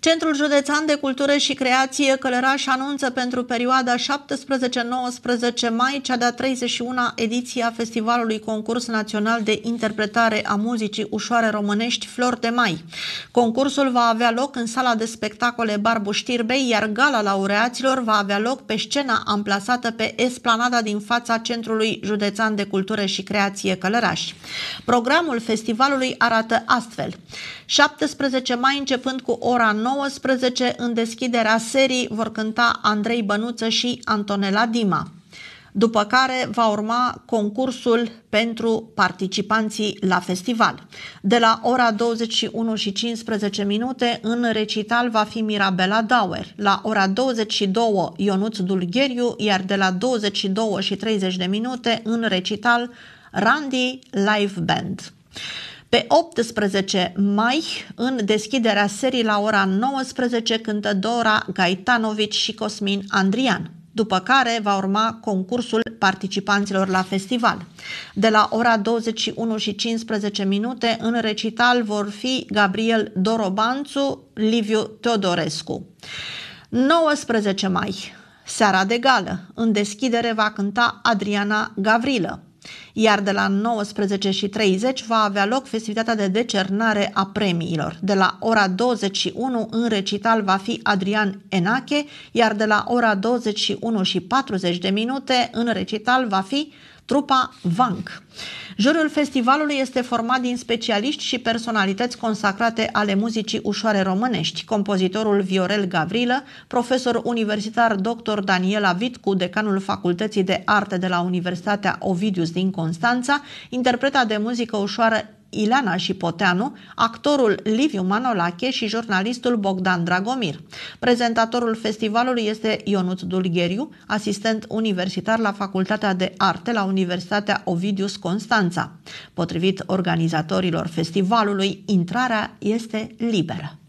Centrul Județean de Cultură și Creație Călăraș anunță pentru perioada 17-19 mai cea de-a 31-a ediție a Festivalului Concurs Național de Interpretare a Muzicii Ușoare Românești „Flor de Mai. Concursul va avea loc în sala de spectacole Barbu Știrbei, iar gala laureaților va avea loc pe scena amplasată pe esplanada din fața Centrului Județean de Cultură și Creație Călăraș. Programul festivalului arată astfel. 17 mai începând cu ora 19 în deschiderea serii vor cânta Andrei Bănuță și Antonella Dima. După care va urma concursul pentru participanții la festival. De la ora 21 și 15 minute în recital va fi Mirabela Dauer, la ora 22 Ionuț Dulgheriu, iar de la 22 și 30 de minute în recital Randy Live Band. Pe 18 mai, în deschiderea serii la ora 19, cântă Dora Gaitanovici și Cosmin Andrian după care va urma concursul participanților la festival. De la ora 21 și 15 minute în recital vor fi Gabriel Dorobanțu, Liviu Teodorescu. 19 mai, seara de gală, în deschidere va cânta Adriana Gavrilă. Iar de la 19.30 va avea loc festivitatea de decernare a premiilor. De la ora 21 în recital va fi Adrian Enache, iar de la ora 21 și 40 de minute în recital va fi trupa Vank. Jurul festivalului este format din specialiști și personalități consacrate ale muzicii ușoare românești, compozitorul Viorel Gavrilă, profesor universitar dr. Daniela Vitcu, decanul Facultății de Arte de la Universitatea Ovidius din Constanța, interpreta de muzică ușoară Ileana Șipoteanu, actorul Liviu Manolache și jurnalistul Bogdan Dragomir. Prezentatorul festivalului este Ionut Dulgheriu, asistent universitar la Facultatea de Arte la Universitatea Ovidius Constanța. Potrivit organizatorilor festivalului, intrarea este liberă.